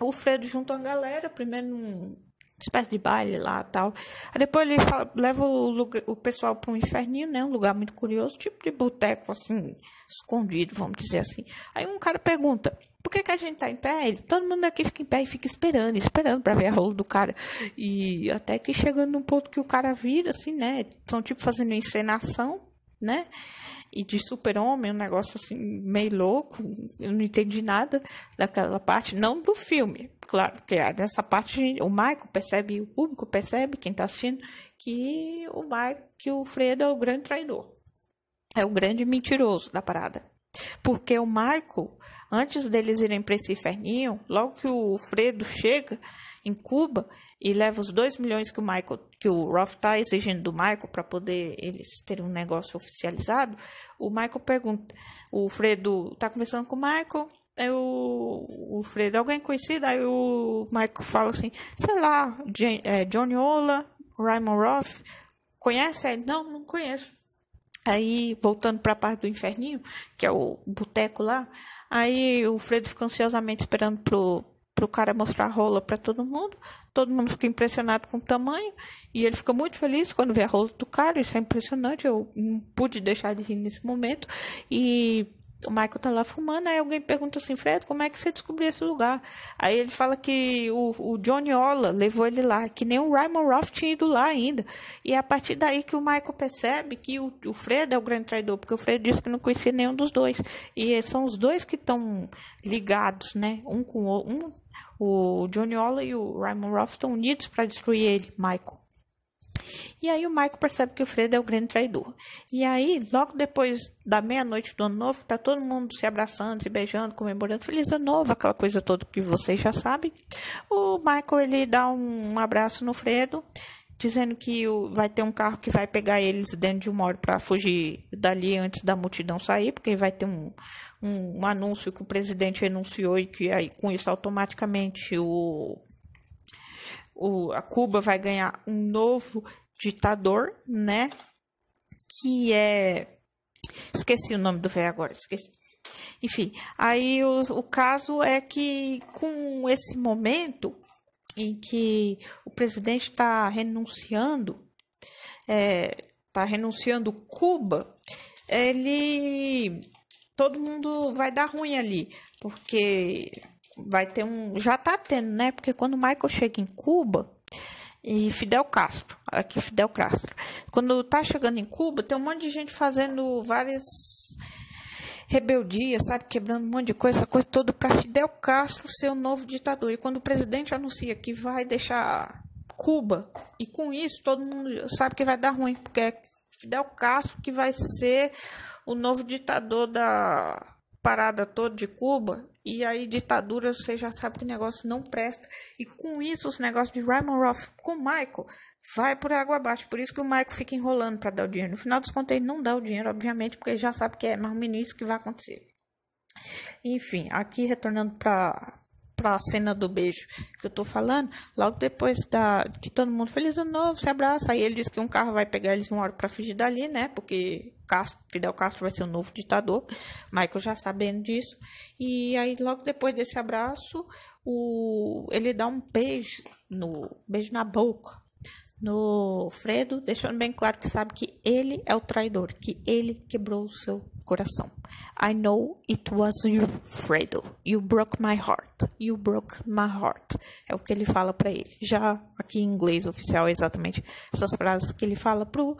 o Fredo junto a galera, primeiro num espécie de baile lá tal. Aí depois ele fala, leva o, lugar, o pessoal para um inferninho, né? Um lugar muito curioso, tipo de boteco, assim, escondido, vamos dizer assim. Aí um cara pergunta. Por que, que a gente tá em pé? Ele, todo mundo aqui fica em pé e fica esperando, esperando para ver a rola do cara. E até que chegando num ponto que o cara vira, assim, né? Estão tipo fazendo encenação né? E de super-homem, um negócio assim, meio louco. Eu não entendi nada daquela parte, não do filme. Claro, porque nessa parte o Michael percebe, o público percebe, quem está assistindo, que o Michael, que o Fredo é o grande traidor. É o grande mentiroso da parada. Porque o Michael, antes deles irem para esse inferninho, logo que o Fredo chega em Cuba, e leva os 2 milhões que o Michael, que o Roth está exigindo do Michael para poder eles terem um negócio oficializado, o Michael pergunta, o Fredo está conversando com o Michael, aí o, o Fredo, alguém conhecido, aí o Michael fala assim, sei lá, é, Johnny Ola, Raymond Roth, conhece? Aí, não, não conheço. Aí, voltando para a parte do inferninho, que é o boteco lá, aí o Fredo fica ansiosamente esperando pro, pro cara mostrar a rola para todo mundo. Todo mundo fica impressionado com o tamanho e ele fica muito feliz quando vê a rola do cara. Isso é impressionante. Eu não pude deixar de rir nesse momento e o Michael tá lá fumando, aí alguém pergunta assim, Fred, como é que você descobriu esse lugar? Aí ele fala que o, o Johnny Ola levou ele lá, que nem o Raymond Roth tinha ido lá ainda. E é a partir daí que o Michael percebe que o, o Fred é o grande traidor, porque o Fred disse que não conhecia nenhum dos dois. E são os dois que estão ligados, né? Um com o, um, o Johnny Ola e o Raymond Roth estão unidos para destruir ele, Michael. E aí o Michael percebe que o Fredo é o grande traidor. E aí, logo depois da meia-noite do ano novo, tá todo mundo se abraçando, se beijando, comemorando. Feliz ano novo, aquela coisa toda que vocês já sabem. O Michael, ele dá um abraço no Fredo dizendo que o, vai ter um carro que vai pegar eles dentro de uma hora para fugir dali antes da multidão sair, porque vai ter um, um, um anúncio que o presidente anunciou e que aí, com isso automaticamente o, o, a Cuba vai ganhar um novo ditador, né? Que é. Esqueci o nome do velho agora, esqueci. Enfim, aí o, o caso é que com esse momento em que o presidente está renunciando, está é, tá renunciando Cuba, ele. Todo mundo vai dar ruim ali, porque vai ter um. Já tá tendo, né? Porque quando o Michael chega em Cuba, e Fidel Castro. Aqui Fidel Castro. Quando tá chegando em Cuba, tem um monte de gente fazendo várias rebeldias sabe, quebrando um monte de coisa, essa coisa toda para Fidel Castro ser o novo ditador. E quando o presidente anuncia que vai deixar Cuba, e com isso todo mundo sabe que vai dar ruim, porque é Fidel Castro que vai ser o novo ditador da parada toda de Cuba. E aí, ditadura, você já sabe que o negócio não presta. E com isso, os negócios de Raymond Roth com o Michael vai por água abaixo. Por isso que o Michael fica enrolando para dar o dinheiro. No final dos contos, ele não dá o dinheiro, obviamente, porque ele já sabe que é mais ou menos isso que vai acontecer. Enfim, aqui retornando para para a cena do beijo que eu tô falando, logo depois da que todo mundo feliz ano novo, se abraça, aí ele diz que um carro vai pegar eles uma hora para fugir dali, né? Porque Castro, Fidel Castro vai ser o novo ditador, Michael já sabendo disso. E aí logo depois desse abraço, o ele dá um beijo no beijo na boca no Fredo, deixando bem claro que sabe que ele é o traidor, que ele quebrou o seu coração. I know it was you, Fredo. You broke my heart. You broke my heart. É o que ele fala para ele. Já aqui em inglês oficial, é exatamente essas frases que ele fala pro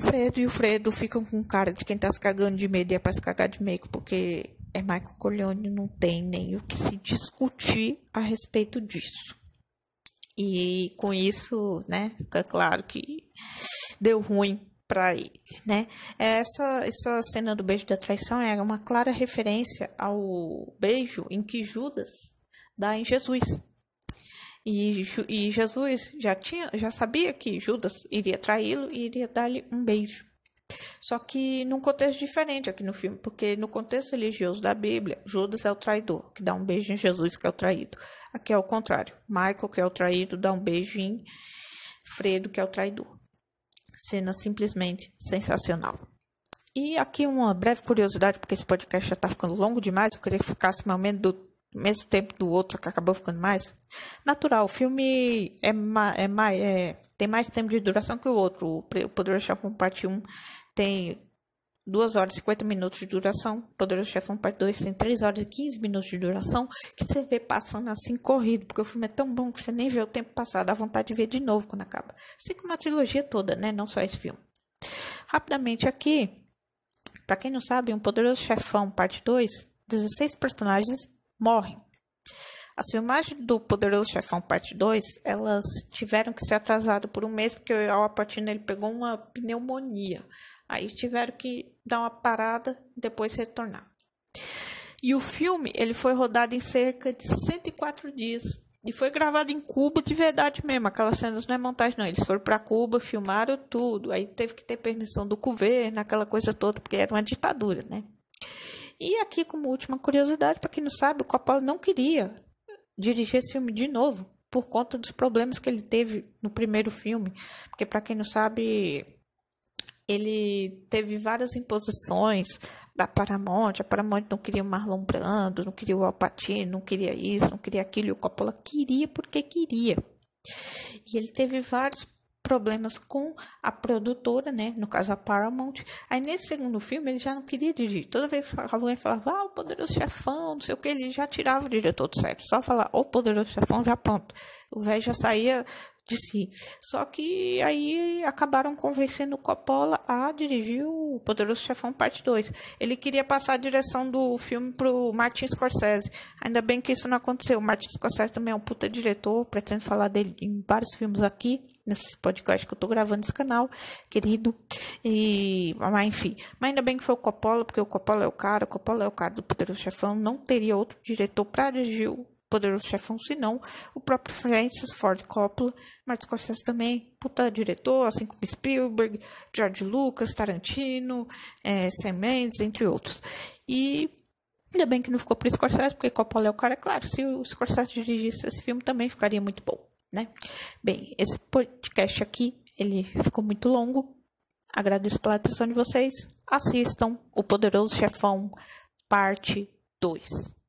Fredo e o Fredo ficam com cara de quem tá se cagando de medo e é pra se cagar de medo porque é Michael Corleone, não tem nem o que se discutir a respeito disso. E com isso, né, fica claro que deu ruim para ele, né? Essa essa cena do beijo da traição é uma clara referência ao beijo em que Judas dá em Jesus. E, e Jesus já tinha já sabia que Judas iria traí-lo e iria dar-lhe um beijo. Só que num contexto diferente aqui no filme, porque no contexto religioso da Bíblia, Judas é o traidor, que dá um beijo em Jesus, que é o traído. Aqui é o contrário. Michael, que é o traído, dá um beijo em Fredo, que é o traidor. Cena simplesmente sensacional. E aqui uma breve curiosidade, porque esse podcast já está ficando longo demais, eu queria que ficasse mais ou menos do mesmo tempo do outro, que acabou ficando mais. Natural, o filme é, ma, é, ma, é tem mais tempo de duração que o outro. O Poderoso Chapão Parte 1 tem 2 horas e 50 minutos de duração. Poderoso Chefão Parte 2 tem 3 horas e 15 minutos de duração, que você vê passando assim corrido, porque o filme é tão bom que você nem vê o tempo passar, dá vontade de ver de novo quando acaba. Assim como a trilogia toda, né? Não só esse filme. Rapidamente aqui, para quem não sabe, um Poderoso Chefão Parte 2, 16 personagens morrem. As filmagens do Poderoso Chefão Parte 2, elas tiveram que ser atrasadas por um mês, porque o Al Pacino ele pegou uma pneumonia. Aí tiveram que dar uma parada e depois retornar. E o filme ele foi rodado em cerca de 104 dias. E foi gravado em Cuba de verdade mesmo. Aquelas cenas não é montagem, não. Eles foram para Cuba, filmaram tudo. Aí teve que ter permissão do governo, aquela coisa toda, porque era uma ditadura, né? E aqui, como última curiosidade, para quem não sabe, o Coppola não queria dirigir esse filme de novo por conta dos problemas que ele teve no primeiro filme, porque para quem não sabe, ele teve várias imposições da Paramount, a Paramount não queria o Marlon Brando, não queria o Al Pacino, não queria isso, não queria aquilo, e o Coppola queria porque queria. E ele teve vários problemas com a produtora, né? No caso, a Paramount. Aí, nesse segundo filme, ele já não queria dirigir. Toda vez que alguém falava, ah, o Poderoso Chefão, não sei o que, ele já tirava o diretor do set. Só falar, o Poderoso Chefão, já pronto. O velho já saía de si. Só que aí acabaram convencendo o Coppola a dirigir o Poderoso Chefão Parte 2. Ele queria passar a direção do filme pro Martin Scorsese. Ainda bem que isso não aconteceu. O Martin Scorsese também é um puta diretor, pretendo falar dele em vários filmes aqui nesse podcast que eu tô gravando esse canal, querido. E, mas enfim, mas ainda bem que foi o Coppola, porque o Coppola é o cara, o Coppola é o cara do Poderoso Chefão, não teria outro diretor para dirigir o Poderoso Chefão, senão o próprio Francis Ford Coppola, Martin Scorsese também, puta diretor, assim como Spielberg, George Lucas, Tarantino, é, Sam Mendes, entre outros. E ainda bem que não ficou pro Scorsese, porque Coppola é o cara, é claro, se o Scorsese dirigisse esse filme também ficaria muito bom né? Bem, esse podcast aqui, ele ficou muito longo. Agradeço pela atenção de vocês. Assistam O Poderoso Chefão, parte 2.